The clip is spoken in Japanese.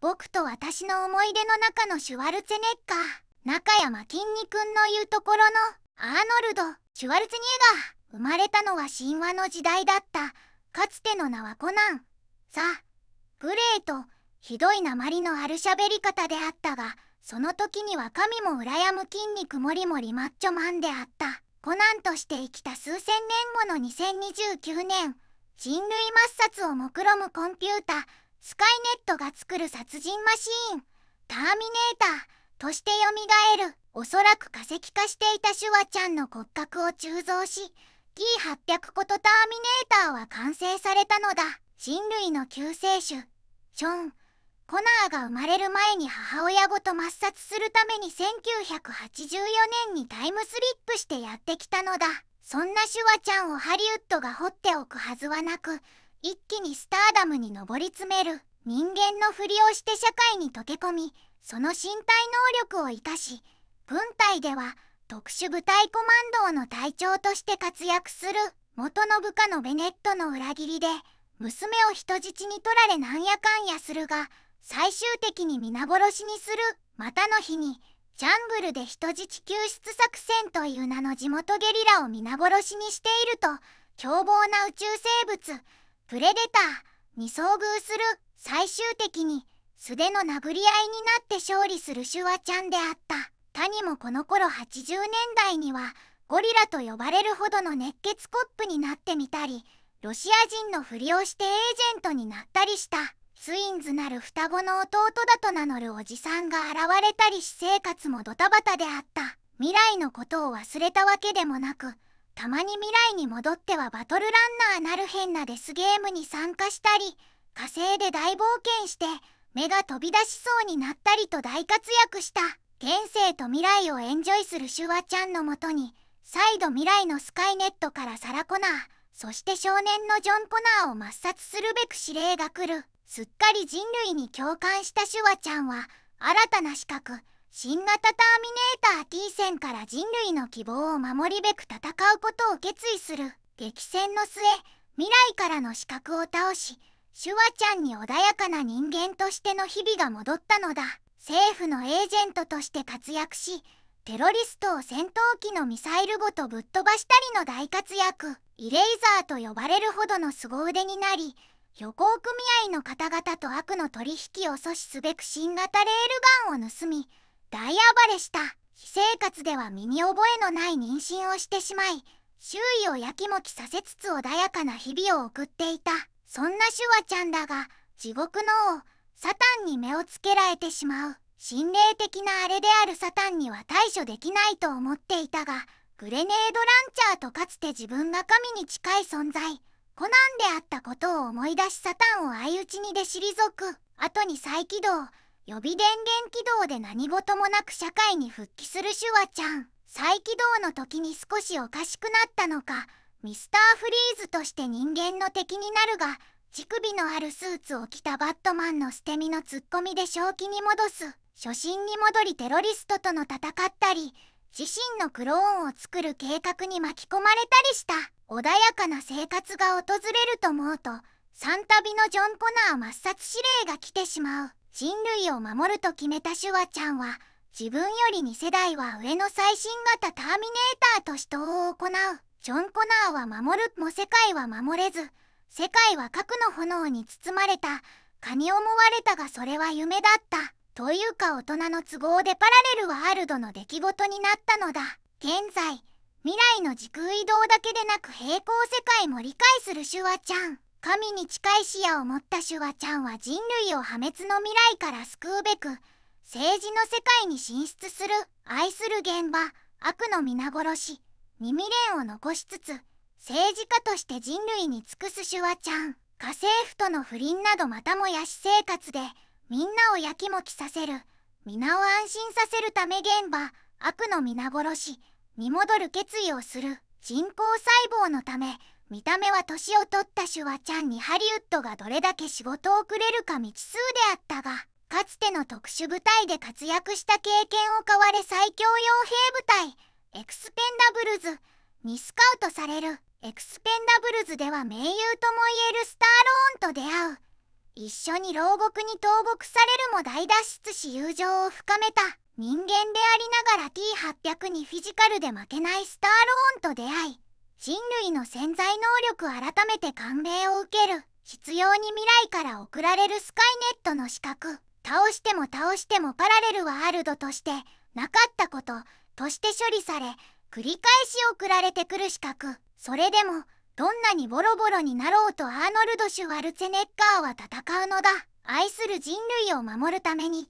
僕と私の思い出の中のシュワルツェネッガー中山きんに君の言うところのアーノルド・シュワルツェニエガー生まれたのは神話の時代だったかつての名はコナンさグレーとひどい鉛のある喋り方であったがその時には神も羨む筋肉もりもりマッチョマンであったコナンとして生きた数千年後の2029年人類抹殺を目論むコンピュータスカイネットが作る殺人マシーンターミネーターとして蘇るおそらく化石化していたシュワちゃんの骨格を鋳造し t 8 0 0ことターミネーターは完成されたのだ人類の救世主ション・コナーが生まれる前に母親ごと抹殺するために1984年にタイムスリップしてやってきたのだそんなシュワちゃんをハリウッドが掘っておくはずはなく一気にスターダムに上り詰める人間のふりをして社会に溶け込みその身体能力を生かし軍隊では特殊部隊コマンドーの隊長として活躍する元の部下のベネットの裏切りで娘を人質に取られなんやかんやするが最終的に皆殺しにするまたの日にジャングルで人質救出作戦という名の地元ゲリラを皆殺しにしていると凶暴な宇宙生物プレデターに遭遇する最終的に素手の殴り合いになって勝利するシュワちゃんであった他にもこの頃80年代にはゴリラと呼ばれるほどの熱血コップになってみたりロシア人のふりをしてエージェントになったりしたツインズなる双子の弟だと名乗るおじさんが現れたり私生活もドタバタであった未来のことを忘れたわけでもなくたまに未来に戻ってはバトルランナーなる変なデスゲームに参加したり火星で大冒険して目が飛び出しそうになったりと大活躍した現世と未来をエンジョイするシュワちゃんのもとに再度未来のスカイネットからサラ・コナーそして少年のジョン・コナーを抹殺するべく指令が来るすっかり人類に共感したシュワちゃんは新たな資格新型ターミネーター T 戦から人類の希望を守りべく戦うことを決意する激戦の末未来からの資格を倒しシュワちゃんに穏やかな人間としての日々が戻ったのだ政府のエージェントとして活躍しテロリストを戦闘機のミサイルごとぶっ飛ばしたりの大活躍イレイザーと呼ばれるほどの凄腕になり旅行組合の方々と悪の取引を阻止すべく新型レールガンを盗み大暴れした非生活では身に覚えのない妊娠をしてしまい周囲をやきもきさせつつ穏やかな日々を送っていたそんなシュワちゃんだが地獄の王サタンに目をつけられてしまう心霊的なあれであるサタンには対処できないと思っていたがグレネードランチャーとかつて自分が神に近い存在コナンであったことを思い出しサタンを相打ちにで退く後に再起動予備電源起動で何事もなく社会に復帰するシュワちゃん再起動の時に少しおかしくなったのかミスターフリーズとして人間の敵になるが乳首のあるスーツを着たバットマンの捨て身のツッコミで正気に戻す初心に戻りテロリストとの戦ったり自身のクローンを作る計画に巻き込まれたりした穏やかな生活が訪れると思うと三旅のジョン・コナー抹殺指令が来てしまう人類を守ると決めたシュワちゃんは自分より2世代は上の最新型ターミネーターと死闘を行うジョン・コナーは守るも世界は守れず世界は核の炎に包まれたかに思われたがそれは夢だったというか大人の都合でパラレルワールドの出来事になったのだ現在未来の時空移動だけでなく平行世界も理解するシュワちゃん神に近い視野を持ったシュワちゃんは人類を破滅の未来から救うべく政治の世界に進出する愛する現場悪の皆殺し耳蓮を残しつつ政治家として人類に尽くすシュワちゃん家政婦との不倫などまたもや私生活でみんなをやきもきさせる皆を安心させるため現場悪の皆殺しに戻る決意をする人工細胞のため見た目は年を取ったシュワちゃんにハリウッドがどれだけ仕事をくれるか未知数であったがかつての特殊部隊で活躍した経験を買われ最強傭兵部隊エクスペンダブルズにスカウトされるエクスペンダブルズでは盟友ともいえるスターローンと出会う一緒に牢獄に投獄されるも大脱出し友情を深めた人間でありながら T800 にフィジカルで負けないスターローンと出会い人類の潜在能力改めて感銘を受ける必要に未来から送られるスカイネットの資格倒しても倒してもパラレルワールドとしてなかったこととして処理され繰り返し送られてくる資格それでもどんなにボロボロになろうとアーノルド・シュワルツェネッガーは戦うのだ愛する人類を守るために